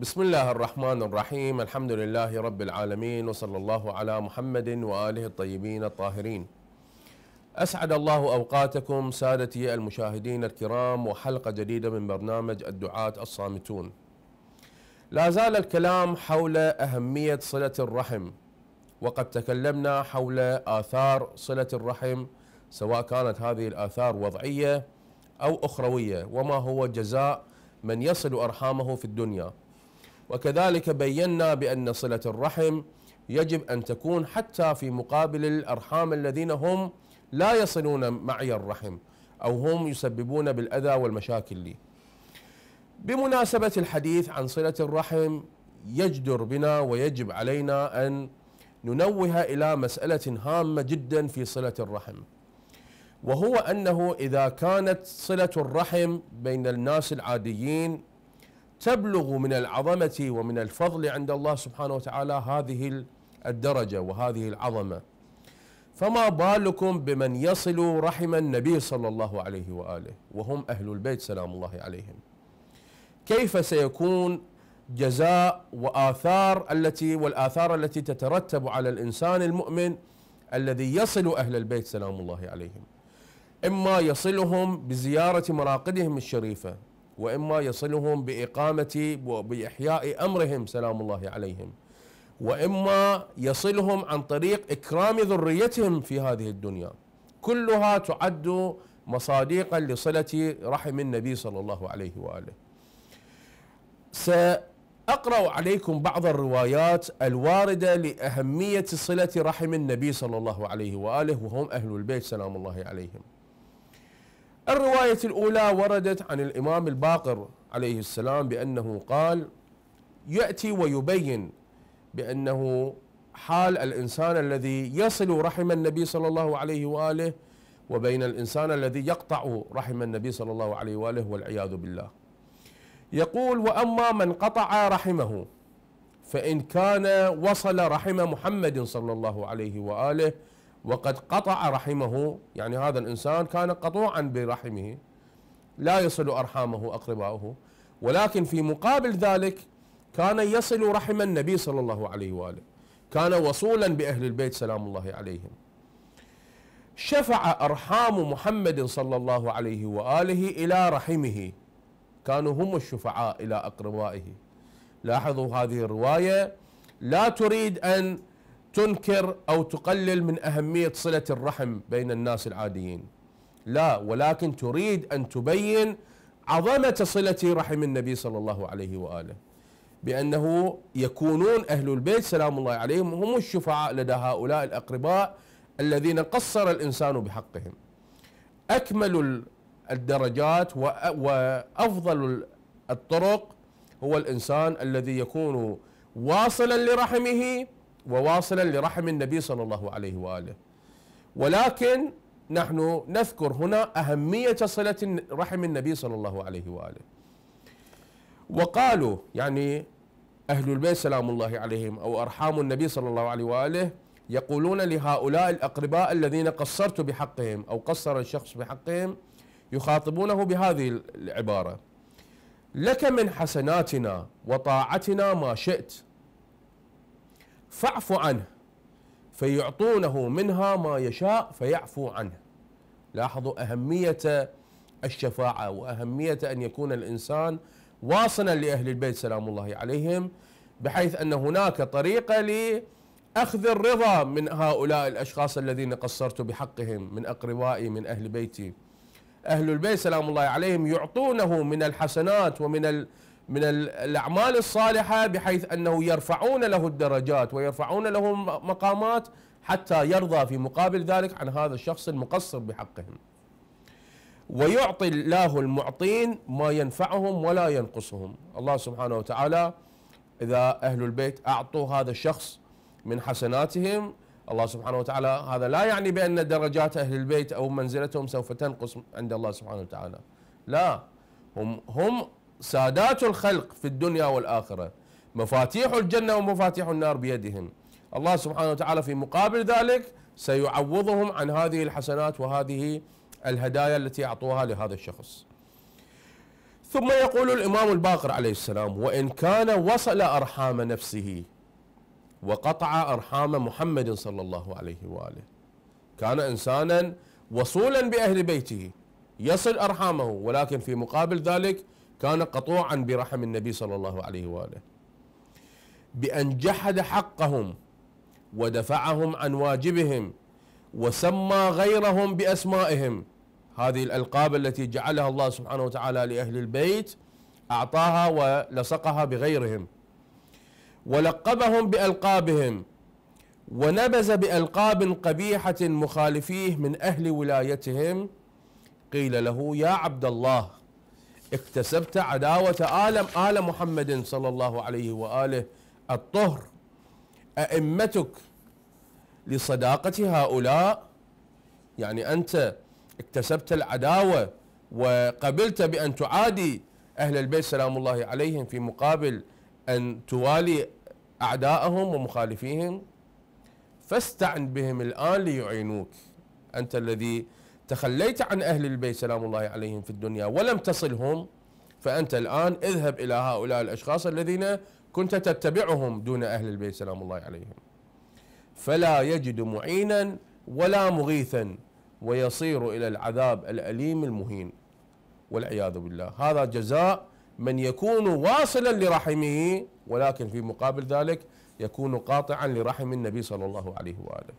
بسم الله الرحمن الرحيم الحمد لله رب العالمين وصلى الله على محمد واله الطيبين الطاهرين. اسعد الله اوقاتكم سادتي المشاهدين الكرام وحلقه جديده من برنامج الدعاة الصامتون. لا زال الكلام حول اهميه صله الرحم وقد تكلمنا حول اثار صله الرحم سواء كانت هذه الاثار وضعيه او اخرويه وما هو جزاء من يصل ارحامه في الدنيا. وكذلك بينا بأن صلة الرحم يجب أن تكون حتى في مقابل الأرحام الذين هم لا يصلون معي الرحم أو هم يسببون بالأذى والمشاكل لي بمناسبة الحديث عن صلة الرحم يجدر بنا ويجب علينا أن ننوه إلى مسألة هامة جدا في صلة الرحم وهو أنه إذا كانت صلة الرحم بين الناس العاديين تبلغ من العظمة ومن الفضل عند الله سبحانه وتعالى هذه الدرجة وهذه العظمة فما بالكم بمن يصل رحم النبي صلى الله عليه وآله وهم أهل البيت سلام الله عليهم كيف سيكون جزاء وآثار التي والآثار التي تترتب على الإنسان المؤمن الذي يصل أهل البيت سلام الله عليهم إما يصلهم بزيارة مراقدهم الشريفة وإما يصلهم بإقامة وبإحياء أمرهم سلام الله عليهم وإما يصلهم عن طريق إكرام ذريتهم في هذه الدنيا كلها تعد مصادقا لصلة رحم النبي صلى الله عليه وآله سأقرأ عليكم بعض الروايات الواردة لأهمية صلة رحم النبي صلى الله عليه وآله وهم أهل البيت سلام الله عليهم الرواية الأولى وردت عن الإمام الباقر عليه السلام بأنه قال يأتي ويبين بأنه حال الإنسان الذي يصل رحم النبي صلى الله عليه وآله وبين الإنسان الذي يقطع رحم النبي صلى الله عليه وآله والعياذ بالله يقول وأما من قطع رحمه فإن كان وصل رحم محمد صلى الله عليه وآله وقد قطع رحمه يعني هذا الإنسان كان قطوعا برحمه لا يصل أرحامه أقرباؤه ولكن في مقابل ذلك كان يصل رحم النبي صلى الله عليه وآله كان وصولا بأهل البيت سلام الله عليهم شفع أرحام محمد صلى الله عليه وآله إلى رحمه كانوا هم الشفعاء إلى أقربائه لاحظوا هذه الرواية لا تريد أن تنكر أو تقلل من أهمية صلة الرحم بين الناس العاديين لا ولكن تريد أن تبين عظمة صلة رحم النبي صلى الله عليه وآله بأنه يكونون أهل البيت سلام الله عليهم هم الشفعاء لدى هؤلاء الأقرباء الذين قصر الإنسان بحقهم أكمل الدرجات وأفضل الطرق هو الإنسان الذي يكون واصلا لرحمه وواصلا لرحم النبي صلى الله عليه واله ولكن نحن نذكر هنا اهميه صله رحم النبي صلى الله عليه واله وقالوا يعني اهل البيت سلام الله عليهم او ارحام النبي صلى الله عليه واله يقولون لهؤلاء الاقرباء الذين قصرت بحقهم او قصر الشخص بحقهم يخاطبونه بهذه العباره لك من حسناتنا وطاعتنا ما شئت فاعف عنه فيعطونه منها ما يشاء فيعفو عنه لاحظوا أهمية الشفاعة وأهمية أن يكون الإنسان واصلا لأهل البيت سلام الله عليهم بحيث أن هناك طريقة لأخذ الرضا من هؤلاء الأشخاص الذين قصرت بحقهم من أقربائي من أهل بيتي أهل البيت سلام الله عليهم يعطونه من الحسنات ومن من الأعمال الصالحة بحيث أنه يرفعون له الدرجات ويرفعون له مقامات حتى يرضى في مقابل ذلك عن هذا الشخص المقصر بحقهم ويعطي الله المعطين ما ينفعهم ولا ينقصهم الله سبحانه وتعالى إذا أهل البيت أعطوا هذا الشخص من حسناتهم الله سبحانه وتعالى هذا لا يعني بأن درجات أهل البيت أو منزلتهم سوف تنقص عند الله سبحانه وتعالى لا هم هم سادات الخلق في الدنيا والآخرة مفاتيح الجنة ومفاتيح النار بيدهم الله سبحانه وتعالى في مقابل ذلك سيعوضهم عن هذه الحسنات وهذه الهدايا التي أعطوها لهذا الشخص ثم يقول الإمام الباقر عليه السلام وإن كان وصل أرحام نفسه وقطع أرحام محمد صلى الله عليه وآله كان إنسانا وصولا بأهل بيته يصل أرحامه ولكن في مقابل ذلك كان قطوعا برحم النبي صلى الله عليه واله بان جحد حقهم ودفعهم عن واجبهم وسمى غيرهم باسمائهم هذه الالقاب التي جعلها الله سبحانه وتعالى لاهل البيت اعطاها ولصقها بغيرهم ولقبهم بالقابهم ونبز بالقاب قبيحه مخالفيه من اهل ولايتهم قيل له يا عبد الله اكتسبت عداوة آل آل محمد صلى الله عليه وآله الطهر أئمتك لصداقة هؤلاء يعني أنت اكتسبت العداوة وقبلت بأن تعادي أهل البيت سلام الله عليهم في مقابل أن توالي أعداءهم ومخالفيهم فاستعن بهم الآن ليعينوك أنت الذي تخليت عن أهل البيت سلام الله عليهم في الدنيا ولم تصلهم فأنت الآن اذهب إلى هؤلاء الأشخاص الذين كنت تتبعهم دون أهل البيت سلام الله عليهم فلا يجد معينا ولا مغيثا ويصير إلى العذاب الأليم المهين والعياذ بالله هذا جزاء من يكون واصلا لرحمه ولكن في مقابل ذلك يكون قاطعا لرحم النبي صلى الله عليه وآله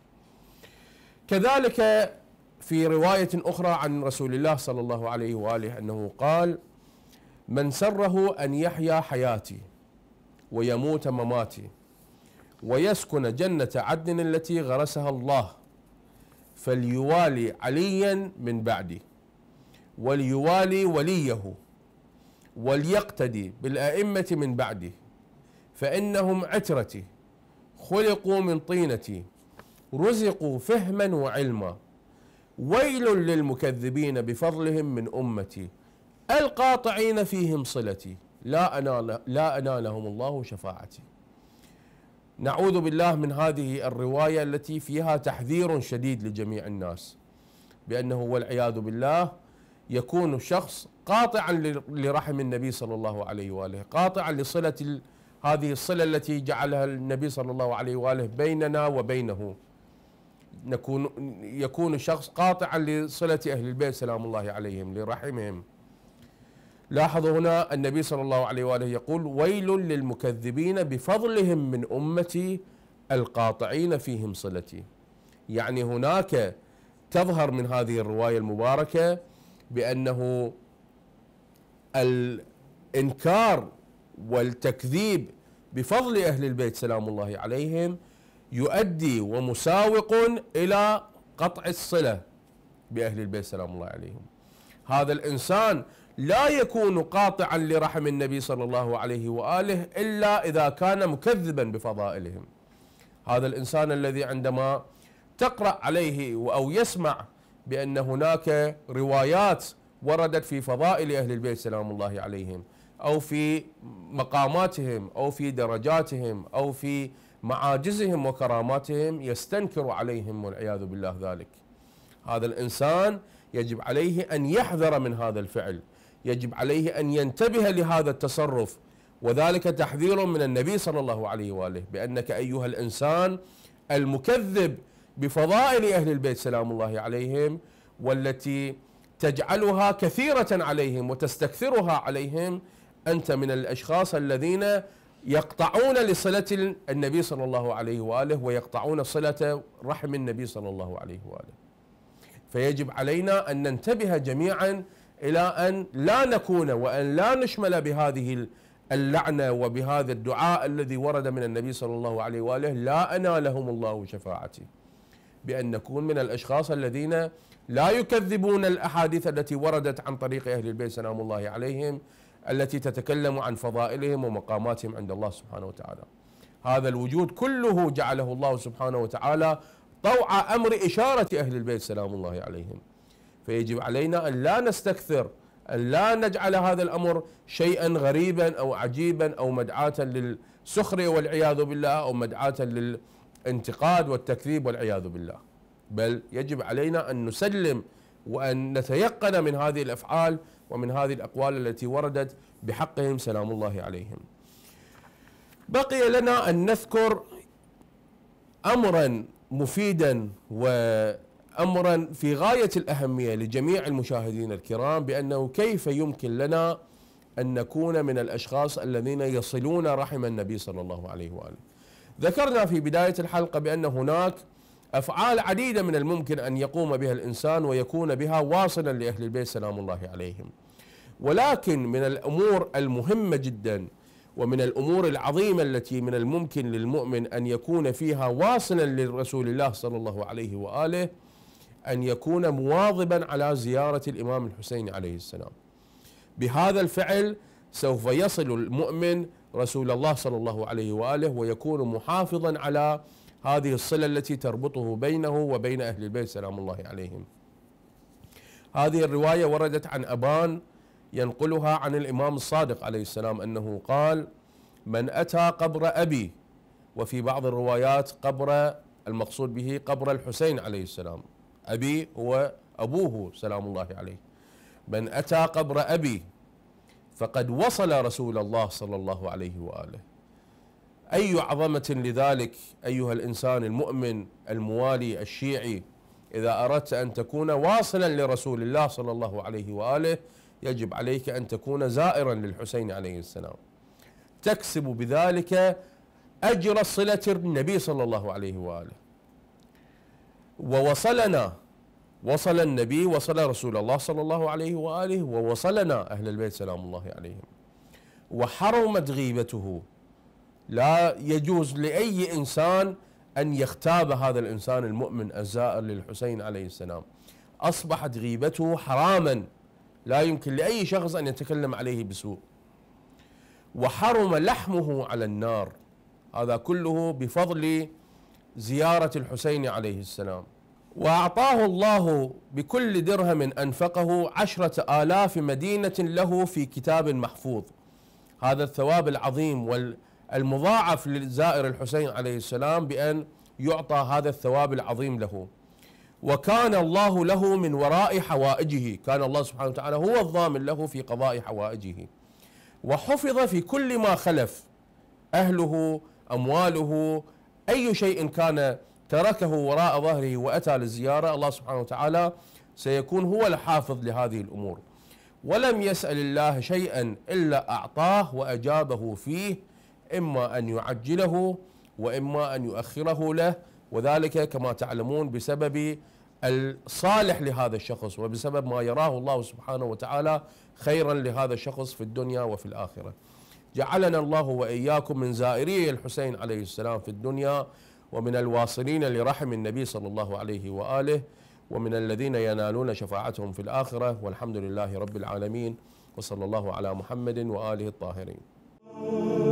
كذلك في رواية أخرى عن رسول الله صلى الله عليه وآله أنه قال من سره أن يحيا حياتي ويموت مماتي ويسكن جنة عدن التي غرسها الله فليوالي عليا من بعدي وليوالي وليه وليقتدي بالأئمة من بعدي فإنهم عترتي خلقوا من طينتي رزقوا فهما وعلما ويل للمكذبين بفضلهم من أمتي القاطعين فيهم صلتي لا أنال لا أنالهم الله شفاعتي نعوذ بالله من هذه الرواية التي فيها تحذير شديد لجميع الناس بأنه والعياذ بالله يكون شخص قاطعا لرحم النبي صلى الله عليه وآله قاطعا لصلة هذه الصلة التي جعلها النبي صلى الله عليه وآله بيننا وبينه نكون يكون الشخص قاطعا لصلة أهل البيت سلام الله عليهم لرحمهم لاحظوا هنا النبي صلى الله عليه وآله يقول ويل للمكذبين بفضلهم من أمتي القاطعين فيهم صلتي يعني هناك تظهر من هذه الرواية المباركة بأنه الإنكار والتكذيب بفضل أهل البيت سلام الله عليهم يؤدي ومساوق إلى قطع الصلة بأهل البيت سلام الله عليهم هذا الإنسان لا يكون قاطعا لرحم النبي صلى الله عليه وآله إلا إذا كان مكذبا بفضائلهم هذا الإنسان الذي عندما تقرأ عليه أو يسمع بأن هناك روايات وردت في فضائل أهل البيت سلام الله عليهم أو في مقاماتهم أو في درجاتهم أو في مع وكراماتهم يستنكر عليهم والعياذ بالله ذلك هذا الإنسان يجب عليه أن يحذر من هذا الفعل يجب عليه أن ينتبه لهذا التصرف وذلك تحذير من النبي صلى الله عليه وآله بأنك أيها الإنسان المكذب بفضائل أهل البيت سلام الله عليهم والتي تجعلها كثيرة عليهم وتستكثرها عليهم أنت من الأشخاص الذين يقطعون لصلة النبي صلى الله عليه وآله ويقطعون صلة رحم النبي صلى الله عليه وآله فيجب علينا أن ننتبه جميعا إلى أن لا نكون وأن لا نشمل بهذه اللعنة وبهذا الدعاء الذي ورد من النبي صلى الله عليه وآله لا أنالهم الله شفاعتي بأن نكون من الأشخاص الذين لا يكذبون الأحاديث التي وردت عن طريق أهل البيت سلام الله عليهم التي تتكلم عن فضائلهم ومقاماتهم عند الله سبحانه وتعالى هذا الوجود كله جعله الله سبحانه وتعالى طوع امر اشاره اهل البيت سلام الله عليهم فيجب علينا ان لا نستكثر ان لا نجعل هذا الامر شيئا غريبا او عجيبا او مدعاة للسخريه والعياذ بالله او مدعاة للانتقاد والتكذيب والعياذ بالله بل يجب علينا ان نسلم وان نتيقن من هذه الافعال ومن هذه الأقوال التي وردت بحقهم سلام الله عليهم بقي لنا أن نذكر أمرا مفيدا وأمرا في غاية الأهمية لجميع المشاهدين الكرام بأنه كيف يمكن لنا أن نكون من الأشخاص الذين يصلون رحم النبي صلى الله عليه وآله ذكرنا في بداية الحلقة بأن هناك أفعال عديدة من الممكن أن يقوم بها الإنسان ويكون بها واصلا لأهل البيت سلام الله عليهم ولكن من الأمور المهمة جدا ومن الأمور العظيمة التي من الممكن للمؤمن أن يكون فيها واصلا للرسول الله صلى الله عليه وآله أن يكون مواظبا على زيارة الإمام الحسين عليه السلام بهذا الفعل سوف يصل المؤمن رسول الله صلى الله عليه وآله ويكون محافظا على هذه الصلة التي تربطه بينه وبين أهل البيت سلام الله عليهم هذه الرواية وردت عن أبان ينقلها عن الإمام الصادق عليه السلام أنه قال من أتى قبر أبي وفي بعض الروايات قبر المقصود به قبر الحسين عليه السلام أبي هو أبوه سلام الله عليه من أتى قبر أبي فقد وصل رسول الله صلى الله عليه وآله أي عظمة لذلك أيها الإنسان المؤمن الموالي الشيعي إذا أردت أن تكون واصلا لرسول الله صلى الله عليه وآله يجب عليك أن تكون زائرا للحسين عليه السلام تكسب بذلك أجر صلة النبي صلى الله عليه وآله ووصلنا وصل النبي وصل رسول الله صلى الله عليه وآله ووصلنا أهل البيت سلام الله عليهم وحرمت غيبته لا يجوز لأي إنسان أن يغتاب هذا الإنسان المؤمن الزائر للحسين عليه السلام أصبحت غيبته حراما لا يمكن لأي شخص أن يتكلم عليه بسوء وحرم لحمه على النار هذا كله بفضل زيارة الحسين عليه السلام وأعطاه الله بكل درهم أنفقه عشرة آلاف مدينة له في كتاب محفوظ هذا الثواب العظيم وال المضاعف للزائر الحسين عليه السلام بأن يعطى هذا الثواب العظيم له وكان الله له من وراء حوائجه كان الله سبحانه وتعالى هو الضامن له في قضاء حوائجه وحفظ في كل ما خلف أهله أمواله أي شيء كان تركه وراء ظهره وأتى للزيارة الله سبحانه وتعالى سيكون هو الحافظ لهذه الأمور ولم يسأل الله شيئا إلا أعطاه وأجابه فيه إما أن يعجله وإما أن يؤخره له وذلك كما تعلمون بسبب الصالح لهذا الشخص وبسبب ما يراه الله سبحانه وتعالى خيرا لهذا الشخص في الدنيا وفي الآخرة جعلنا الله وإياكم من زائري الحسين عليه السلام في الدنيا ومن الواصلين لرحم النبي صلى الله عليه وآله ومن الذين ينالون شفاعتهم في الآخرة والحمد لله رب العالمين وصلى الله على محمد وآله الطاهرين